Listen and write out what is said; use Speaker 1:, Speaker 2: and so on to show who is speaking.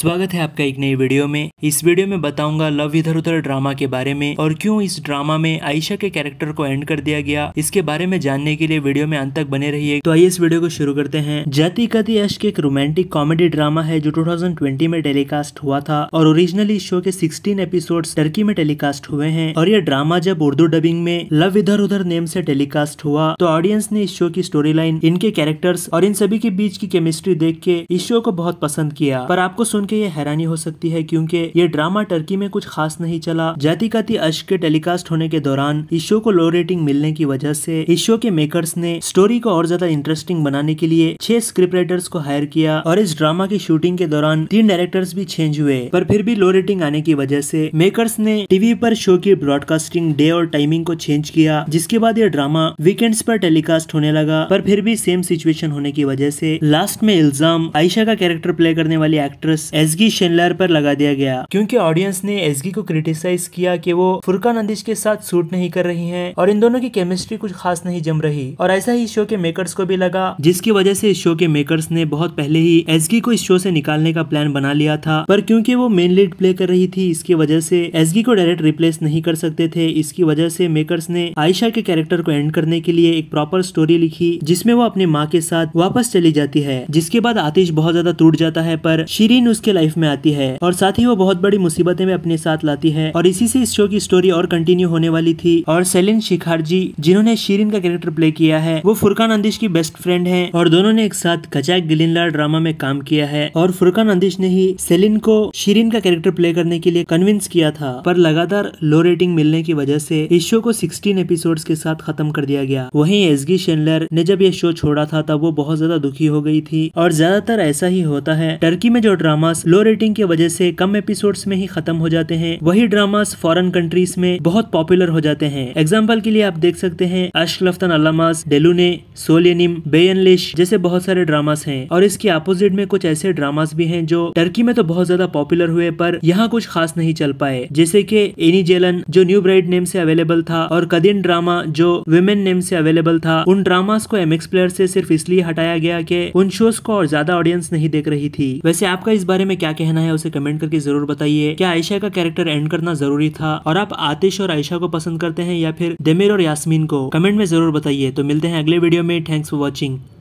Speaker 1: स्वागत है आपका एक नई वीडियो में इस वीडियो में बताऊंगा लव इधर उधर ड्रामा के बारे में और क्यों इस ड्रामा में आयशा के कैरेक्टर को एंड कर दिया गया इसके बारे में जानने के लिए वीडियो में अंत तक बने रहिए तो आइए इस वीडियो को शुरू करते हैं जाति कति यश एक रोमांटिक कॉमेडी ड्रामा है जो टू में टेलीकास्ट हुआ था और ओरिजिनली इस शो के सिक्सटीन एपिसोड टर्की में टेलीकास्ट हुए हैं और यह ड्रामा जब उर्दू डबिंग में लव इधर उधर नेम से टेलीकास्ट हुआ तो ऑडियंस ने इस शो की स्टोरी लाइन इनके कैरेक्टर्स और इन सभी के बीच की केमिस्ट्री देख के इस शो को बहुत पसंद किया पर आपको सुन के ये हैरानी हो सकती है क्योंकि ये ड्रामा टर्की में कुछ खास नहीं चला जाति काती अश के टेलीकास्ट होने के दौरान इस शो को लो रेटिंग मिलने की वजह से इस शो के मेकर्स ने स्टोरी को और ज्यादा इंटरेस्टिंग बनाने के लिए छह स्क्रिप्ट राइटर्स को हायर किया और इस ड्रामा की शूटिंग के दौरान तीन डायरेक्टर्स भी चेंज हुए पर फिर भी लो रेटिंग आने की वजह से मेकर्स ने टीवी पर शो की ब्रॉडकास्टिंग डे और टाइमिंग को चेंज किया जिसके बाद यह ड्रामा वीकेंड्स पर टेलीकास्ट होने लगा पर फिर भी सेम सिचुएशन होने की वजह से लास्ट में इल्जाम आयशा का कैरेक्टर प्ले करने वाली एक्ट्रेस एसगी शेनलर पर लगा दिया गया क्योंकि ऑडियंस ने एसगी को क्रिटिसाइज किया कि वो फुरका नंदिश के साथ सूट नहीं कर रही हैं और इन दोनों की केमिस्ट्री कुछ खास नहीं जम रही और ऐसा ही शो के मेकर्स को भी लगा जिसकी वजह से इस शो के मेकर्स ने बहुत पहले ही एसगी को इस शो से निकालने का प्लान बना लिया था पर क्योंकि वो मेन लीड प्ले कर रही थी इसकी वजह से एसगी को डायरेक्ट रिप्लेस नहीं कर सकते थे इसकी वजह से मेकर्स ने आयशा के कैरेक्टर को एंड करने के लिए एक प्रॉपर स्टोरी लिखी जिसमें वो अपनी माँ के साथ वापस चली जाती है जिसके बाद आतिश बहुत ज्यादा टूट जाता है पर शीरीन उसके उसके लाइफ में आती है और साथ ही वो बहुत बड़ी मुसीबतें भी अपने साथ लाती है और इसी से इस शो की स्टोरी और कंटिन्यू होने वाली थी और सेलिन शिखारजी जिन्होंने शीरिन का कैरेक्टर प्ले किया है वो फुरकान अंदिश की बेस्ट फ्रेंड है और दोनों ने एक साथ कचाक गिलिनला ड्रामा में काम किया है और फुरकान अंदिश ने ही सेलिन को शीरिन का कैरेक्टर प्ले करने के लिए कन्विंस किया था पर लगातार लो रेटिंग मिलने की वजह से इस शो को सिक्सटीन एपिसोड के साथ खत्म कर दिया गया एस एसगी शेनलर ने जब यह शो छोड़ा था तब वो बहुत ज्यादा दुखी हो गई थी और ज्यादातर ऐसा ही होता है टर्की में जो ड्रामा ड्रामास लो रेटिंग की वजह से कम एपिसोड्स में ही खत्म हो जाते हैं वही ड्रामास फॉरेन कंट्रीज में बहुत पॉपुलर हो जाते हैं एग्जाम्पल के लिए आप देख सकते हैं अशलफ्तन अलामास डेलुने सोलियनिम बेयनलिश जैसे बहुत सारे ड्रामास हैं और इसके अपोजिट में कुछ ऐसे ड्रामास भी हैं जो टर्की में तो बहुत ज्यादा पॉपुलर हुए पर यहाँ कुछ खास नहीं चल पाए जैसे कि एनी जेलन जो न्यू ब्राइड नेम से अवेलेबल था और कदिन ड्रामा जो विमेन नेम से अवेलेबल था उन ड्रामास को एमएक्स प्लेयर से सिर्फ इसलिए हटाया गया कि उन शोज को और ज्यादा ऑडियंस नहीं देख रही थी वैसे आपका इस बारे में में क्या कहना है उसे कमेंट करके जरूर बताइए क्या आयशा का कैरेक्टर एंड करना जरूरी था और आप आतिश और आयशा को पसंद करते हैं या फिर देमिर और यास्मीन को कमेंट में जरूर बताइए तो मिलते हैं अगले वीडियो में थैंक्स फॉर वॉचिंग